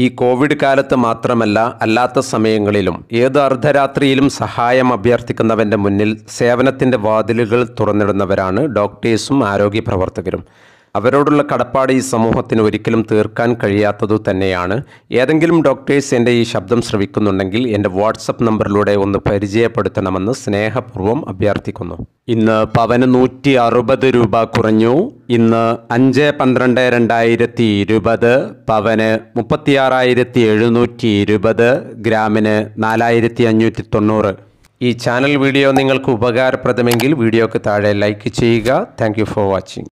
ഈ കോവിഡ് കാലത്ത് മാത്രമല്ല അല്ലാത്ത സമയങ്ങളിലും ഏത് അർദ്ധരാത്രിയിലും സഹായം അഭ്യർത്ഥിക്കുന്നവൻ്റെ മുന്നിൽ സേവനത്തിൻ്റെ വാതിലുകൾ തുറന്നിടുന്നവരാണ് ഡോക്ടേഴ്സും ആരോഗ്യ പ്രവർത്തകരും അവരോടുള്ള കടപ്പാട് ഈ സമൂഹത്തിന് ഒരിക്കലും തീർക്കാൻ കഴിയാത്തതു തന്നെയാണ് ഏതെങ്കിലും ഡോക്ടേഴ്സ് എൻ്റെ ഈ ശബ്ദം ശ്രവിക്കുന്നുണ്ടെങ്കിൽ എൻ്റെ വാട്സപ്പ് നമ്പറിലൂടെ ഒന്ന് പരിചയപ്പെടുത്തണമെന്ന് സ്നേഹപൂർവ്വം അഭ്യർത്ഥിക്കുന്നു ഇന്ന് പവന് നൂറ്റി അറുപത് രൂപ കുറഞ്ഞു ഇന്ന് അഞ്ച് പന്ത്രണ്ട് രണ്ടായിരത്തി ഇരുപത് പവന് മുപ്പത്തിയാറായിരത്തി എഴുന്നൂറ്റി ഇരുപത് ഗ്രാമിന് നാലായിരത്തി അഞ്ഞൂറ്റി തൊണ്ണൂറ് ഈ ചാനൽ വീഡിയോ നിങ്ങൾക്ക് ഉപകാരപ്രദമെങ്കിൽ വീഡിയോക്ക് താഴെ ലൈക്ക് ചെയ്യുക താങ്ക് ഫോർ വാച്ചിങ്